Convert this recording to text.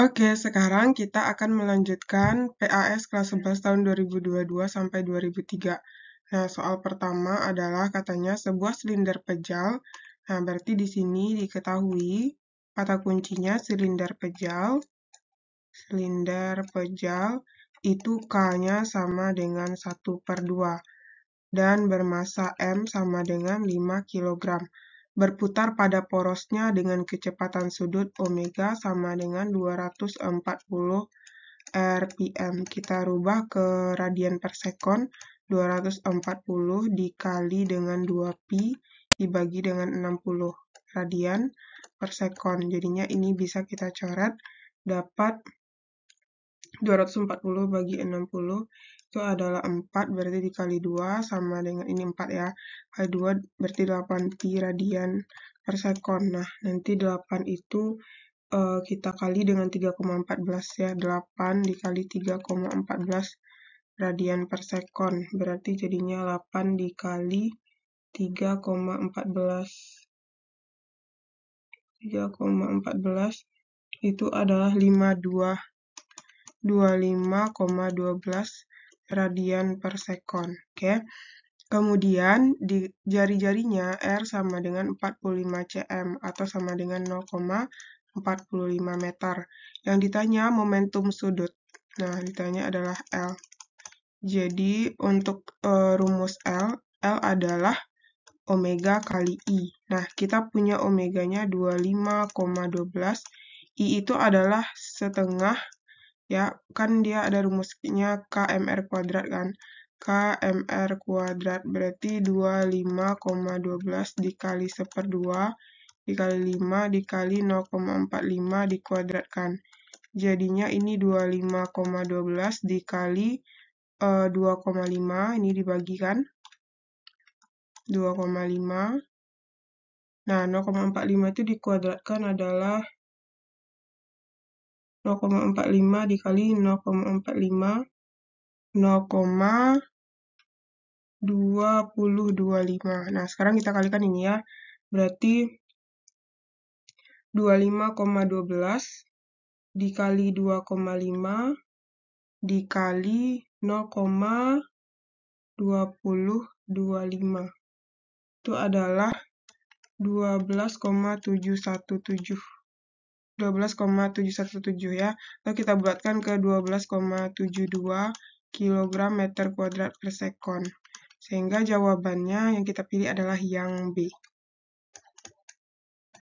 Oke, sekarang kita akan melanjutkan PAS kelas 11 tahun 2022 sampai 2003. Nah, soal pertama adalah katanya sebuah silinder pejal. Nah, berarti di sini diketahui kata kuncinya silinder pejal. Silinder pejal itu K-nya sama dengan 1 per 2 dan bermasa M sama dengan 5 kg berputar pada porosnya dengan kecepatan sudut omega sama dengan 240 rpm. Kita rubah ke radian per sekon 240 dikali dengan 2pi dibagi dengan 60 radian per sekon. Jadinya ini bisa kita coret dapat 240 bagi 60 itu adalah 4 berarti dikali 2 sama dengan ini 4 ya kali 2 berarti 8 pi radian per sekon nah nanti 8 itu uh, kita kali dengan 3,14 ya 8 dikali 3,14 radian per sekon berarti jadinya 8 dikali 3,14 3,14 itu adalah 52 25,12 radian per second, Oke. Kemudian di jari-jarinya R sama dengan 45 cm atau sama dengan 0,45 meter. Yang ditanya momentum sudut. Nah, ditanya adalah L. Jadi untuk e, rumus L, L adalah omega kali I. Nah, kita punya omeganya 25,12. I itu adalah setengah ya kan dia ada rumusnya KMR kuadrat kan KMR kuadrat berarti 25,12 dikali seperdua dikali 5 dikali 0,45 dikuadratkan. Jadinya ini 25,12 dikali uh, eh, 2,5 ini dibagikan 2,5. Nah, 0,45 itu dikuadratkan adalah 0,45 dikali 0,45 0,225. Nah, sekarang kita kalikan ini ya. Berarti 25,12 dikali 2,5 dikali 0,2025. Itu adalah 12,717. 12,717 ya lalu kita bulatkan ke 12,72 kg meter kuadrat per sekon sehingga jawabannya yang kita pilih adalah yang B